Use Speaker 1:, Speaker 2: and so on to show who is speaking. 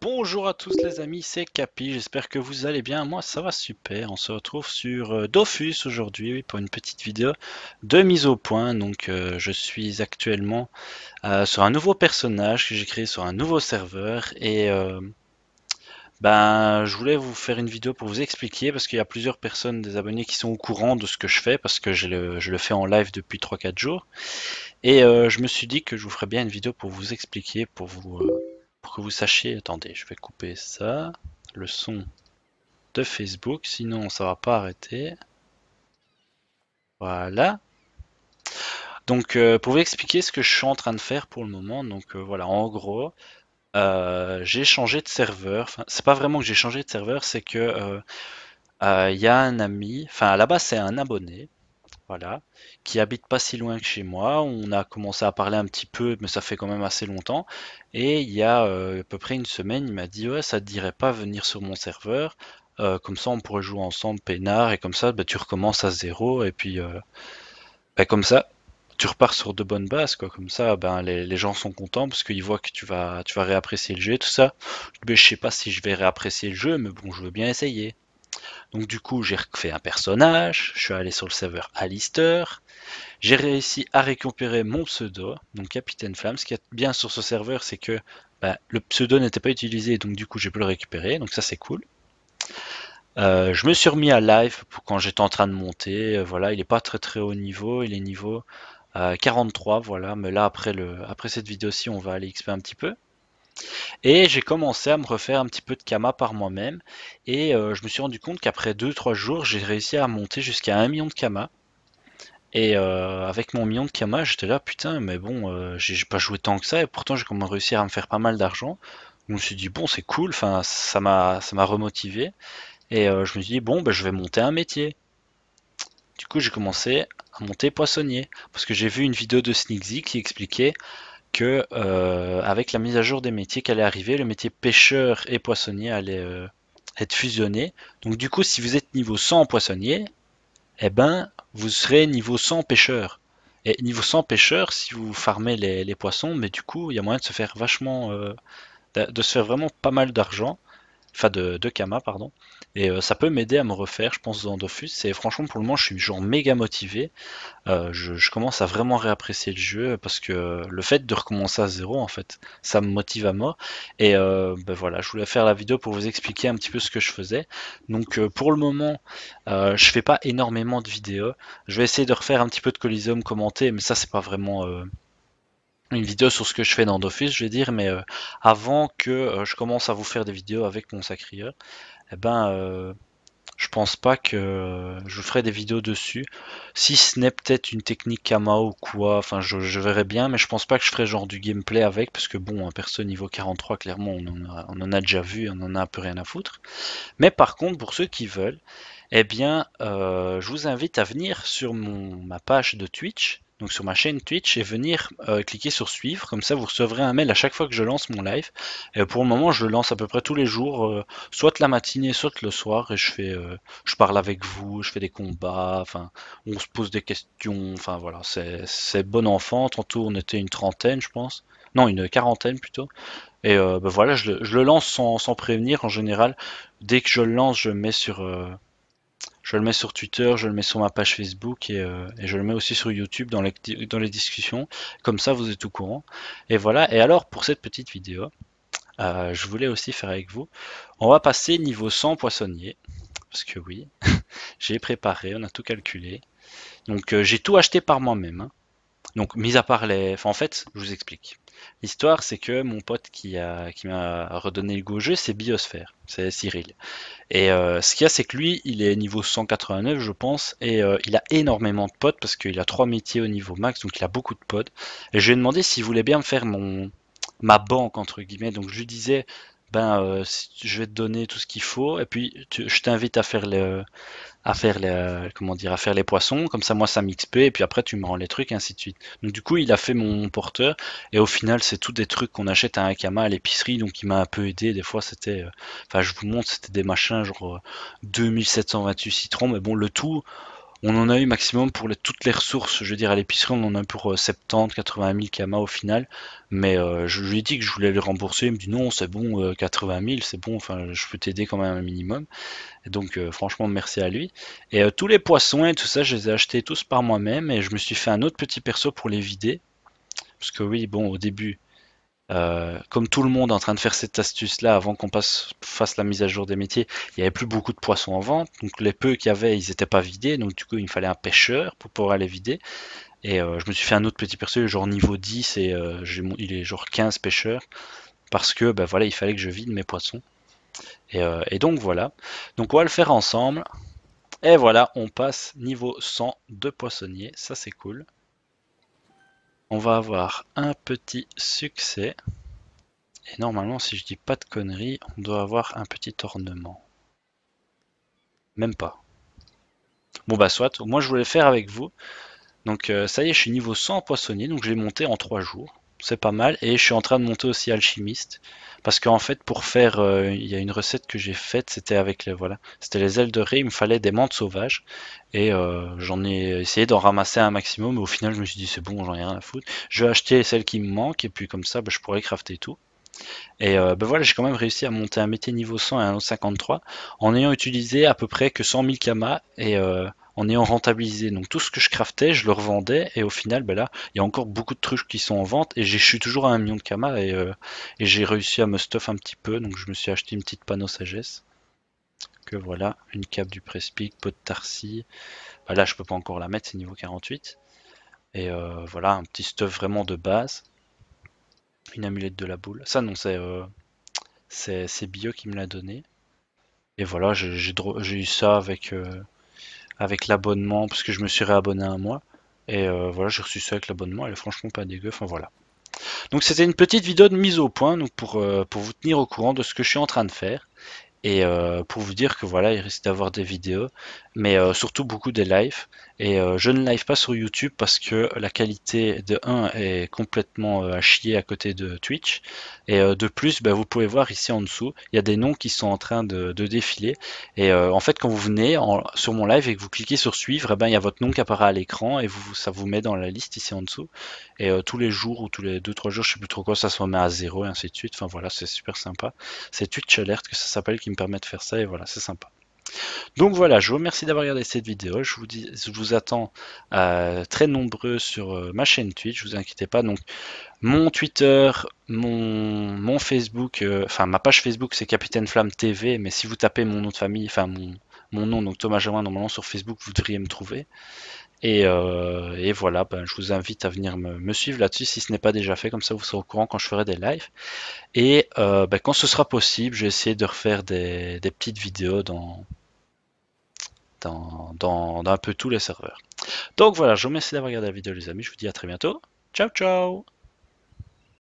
Speaker 1: Bonjour à tous les amis, c'est Capi, j'espère que vous allez bien, moi ça va super, on se retrouve sur euh, Dofus aujourd'hui pour une petite vidéo de mise au point, donc euh, je suis actuellement euh, sur un nouveau personnage que j'ai créé sur un nouveau serveur et ben, je voulais vous faire une vidéo pour vous expliquer parce qu'il y a plusieurs personnes des abonnés qui sont au courant de ce que je fais parce que je le, je le fais en live depuis 3-4 jours et je me suis dit que je vous ferais bien une vidéo pour vous expliquer, pour vous pour que vous sachiez, attendez, je vais couper ça, le son de Facebook, sinon ça va pas arrêter. Voilà. Donc euh, pour vous expliquer ce que je suis en train de faire pour le moment, donc euh, voilà, en gros, euh, j'ai changé de serveur. Enfin, c'est pas vraiment que j'ai changé de serveur, c'est que euh, il y a un ami, enfin là bas c'est un abonné, qui habite pas si loin que chez moi. On a commencé à parler un petit peu, mais ça fait quand même assez longtemps. Et il y a euh, à peu près une semaine, il m'a dit ouais, ça te dirait pas venir sur mon serveur. Euh, comme ça, on pourrait jouer ensemble peinard et comme ça, bah, tu recommences à zéro et puis euh, bah, comme ça, tu repars sur de bonnes bases quoi. Comme ça, ben les, gens sont contents parce qu'ils voient que tu vas, tu vas réapprécier le jeu tout ça. Mais bah, je sais pas si je vais réapprécier le jeu, mais bon, je veux bien essayer. Donc du coup, j'ai refait un personnage, je suis allé sur le serveur Alistair, j'ai réussi à récupérer mon pseudo, donc Capitaine Flamme. Ce qui est bien sur ce serveur, c'est que bah, le pseudo n'était pas utilisé, donc du coup, j'ai pu le récupérer, donc ça c'est cool. Euh, je me suis remis à live quand j'étais en train de monter. Euh, voilà, il n'est pas très très haut niveau, il est niveau 43, euh, voilà. Mais là, après, le, après cette vidéo-ci, on va aller XP un petit peu. Et j'ai commencé à me refaire un petit peu de Kama par moi-même. Et euh, je me suis rendu compte qu'après 2-3 jours, j'ai réussi à monter jusqu'à 1 million de Kama. Et euh, avec mon million de Kama, j'étais là, putain, mais bon, euh, j'ai pas joué tant que ça. Et pourtant, j'ai quand à réussi à me faire pas mal d'argent. Je me suis dit, bon, c'est cool, enfin, ça m'a remotivé. Et je me suis dit, bon, ben, je vais monter un métier. Du coup, j'ai commencé à monter poissonnier. Parce que j'ai vu une vidéo de Sneaksy qui expliquait que euh, avec la mise à jour des métiers qui allait arriver, le métier pêcheur et poissonnier allait euh, être fusionné. Donc du coup, si vous êtes niveau 100 poissonnier, eh ben vous serez niveau 100 pêcheur. Et niveau 100 pêcheur, si vous farmez les, poissons, mais du coup, il y a moyen de se faire vachement, euh, de se faire vraiment pas mal d'argent enfin de, de Kama, pardon. Et euh, ça peut m'aider à me refaire, je pense, dans Dofus. Et franchement, pour le moment, je suis genre méga motivé. Euh, je, commence à vraiment réapprécier le jeu parce que le fait de recommencer à zéro, en fait, ça me motive à mort. Et euh, ben voilà, je voulais faire la vidéo pour vous expliquer un petit peu ce que je faisais. Donc pour le moment, je fais pas énormément de vidéos. Je vais essayer de refaire un petit peu de Coliseum commenté, mais ça, c'est pas vraiment une vidéo sur ce que je fais dans Dofus, je vais dire, mais euh, avant que euh, je commence à vous faire des vidéos avec mon sacrieur, eh ben, euh, je pense pas que je vous ferai des vidéos dessus. Si ce n'est peut-être une technique Kama ou quoi, enfin, je, verrai bien, mais je pense pas que je ferai genre du gameplay avec, parce que bon, un perso niveau 43, clairement, on en a, déjà vu, on en a un peu rien à foutre. Mais par contre, pour ceux qui veulent, eh bien, je vous invite à venir sur mon, ma page de Twitch donc sur ma chaîne Twitch et venir euh, cliquer sur suivre. Comme ça, vous recevrez un mail à chaque fois que je lance mon live. Et pour le moment, je le lance à peu près tous les jours, euh, soit la matinée, soit le soir. Et je fais, euh, je parle avec vous, je fais des combats. Enfin, on se pose des questions. Enfin voilà, c'est bon enfant. Tantôt, on était une trentaine, je pense. Non, une quarantaine plutôt. Et ben voilà, je le, lance sans, sans, prévenir en général. Dès que je le lance, je mets sur je le mets sur Twitter, je le mets sur ma page Facebook et, euh, je le mets aussi sur YouTube dans les, discussions. Comme ça, vous êtes au courant. Et voilà. Et alors, pour cette petite vidéo, euh, je voulais aussi faire avec vous, on va passer niveau 100 poissonnier. Parce que oui, j'ai préparé, on a tout calculé. Donc euh, j'ai tout acheté par moi-même. Hein. Donc, mis à part les. Enfin, en fait, je vous explique. L'histoire, c'est que mon pote qui m'a redonné le go c'est Biosphère, c'est Cyril. Et euh, ce qu'il y a, c'est que lui, il est niveau 189, je pense, et euh, il a énormément de potes parce qu'il a trois métiers au niveau max, donc il a beaucoup de potes. Et je lui ai demandé s'il voulait bien me faire mon ma banque entre guillemets. Donc je lui disais, ben euh, je vais te donner tout ce qu'il faut et puis je t'invite à faire le à faire les comment dire à faire les poissons comme ça moi ça m'XP et puis après tu me rends les trucs et ainsi de suite donc du coup il a fait mon porteur et au final c'est tout des trucs qu'on achète à Akama à l'épicerie donc il m'a un peu aidé des fois c'était euh, enfin je vous montre c'était des machins genre 2728 euh, citrons mais bon le tout on en a eu maximum pour toutes les ressources. Je veux dire, à l'épicerie, on en a pour 70, 80 000 Kama au final. Mais euh, je lui ai dit que je voulais le rembourser. Il me dit non, c'est bon, 80 euh, 000, c'est bon, enfin, je peux t'aider quand même un minimum. donc, euh, franchement, merci à lui. Et tous les poissons et tout ça, je les ai achetés tous par moi-même. Et je me suis fait un autre petit perso pour les vider. Parce que oui, bon, au début, euh, comme tout le monde en train de faire cette astuce-là avant qu'on passe, fasse la mise à jour des métiers, il n'y avait plus beaucoup de poissons en vente. Donc les peu qu'il y avait, ils n'étaient pas vidés. Donc du coup, il me fallait un pêcheur pour pouvoir les vider. Et euh, je me suis fait un autre petit perso, genre niveau 10, et il est genre 15 euh, pêcheurs. Parce que ben, voilà, il fallait que je vide mes poissons. Et, et donc voilà. Donc on va le faire ensemble. Et voilà, on passe niveau 100 de poissonnier. Ça c'est cool on va avoir un petit succès. Et normalement, si je dis pas de conneries, on doit avoir un petit ornement. Même pas. Bon bah soit, moi je voulais faire avec vous. Donc euh, ça y est, je suis niveau 100 poissonnier, donc je l'ai monté en 3 jours c'est pas mal. Et je suis en train de monter aussi alchimiste. Parce qu'en fait, pour faire, euh, il y a une recette que j'ai faite, c'était avec les, voilà, c'était les ailes de raie, il me fallait des menthes sauvages. Et euh, j'en ai essayé d'en ramasser un maximum, mais au final, je me suis dit, c'est bon, j'en ai rien à foutre. Je vais acheter celles qui me manquent, et puis comme ça, bah, je pourrais crafter tout. Et ben voilà, j'ai quand même réussi à monter un métier niveau 100 et un autre 53 en ayant utilisé à peu près que 100 000 kamas et euh, en ayant rentabilisé. Donc tout ce que je craftais, je le revendais et au final, ben là, il y a encore beaucoup de trucs qui sont en vente et je suis toujours à un million de camas. Euh, et, j'ai réussi à me stuff un petit peu. Donc je me suis acheté une petite panneau sagesse. Que voilà, une cape du Prespic, pot de Tarsi. Ben là, je peux pas encore la mettre, c'est niveau 48. Et euh, voilà, un petit stuff vraiment de base. Une amulette de la boule. Ça, non, c'est euh, c'est Bio qui me l'a donné. Et voilà, j'ai eu ça avec avec l'abonnement, parce que je me suis réabonné un mois. Et euh, voilà, j'ai reçu ça avec l'abonnement, elle est franchement pas dégueu, enfin voilà. Donc c'était une petite vidéo de mise au point, donc pour, euh, pour vous tenir au courant de ce que je suis en train de faire. Et euh, pour vous dire que voilà, il risque d'avoir des vidéos mais euh, surtout beaucoup des lives. Et euh, je ne live pas sur YouTube parce que la qualité de 1 est complètement euh, à chier à côté de Twitch. Et de plus, bah, vous pouvez voir ici en dessous, il y a des noms qui sont en train de, de défiler. Et en fait, quand vous venez sur mon live et que vous cliquez sur suivre, eh ben, il y a votre nom qui apparaît à l'écran et vous, ça vous met dans la liste ici en dessous. Et tous les jours ou tous les 2-3 jours, je sais plus trop quoi, ça se remet à zéro et ainsi de suite. Enfin voilà, c'est super sympa. C'est Twitch Alert que ça s'appelle qui me permet de faire ça et voilà, c'est sympa. Donc voilà, je vous remercie d'avoir regardé cette vidéo. Je vous, dis, je vous attends euh, très nombreux sur euh, ma chaîne Twitch, vous inquiétez pas. Donc mon Twitter, mon, Facebook, euh, enfin ma page Facebook c'est Capitaine Flamme TV, mais si vous tapez mon nom de famille, enfin mon, nom, donc Thomas Germain normalement sur Facebook, vous devriez me trouver. Et, voilà, ben, je vous invite à venir me, suivre là-dessus si ce n'est pas déjà fait, comme ça vous serez au courant quand je ferai des lives. Et ben, quand ce sera possible, je vais essayer de refaire des, des petites vidéos dans, dans, un peu tous les serveurs. Donc voilà, je vous remercie d'avoir regardé la vidéo les amis, je vous dis à très bientôt. Ciao ciao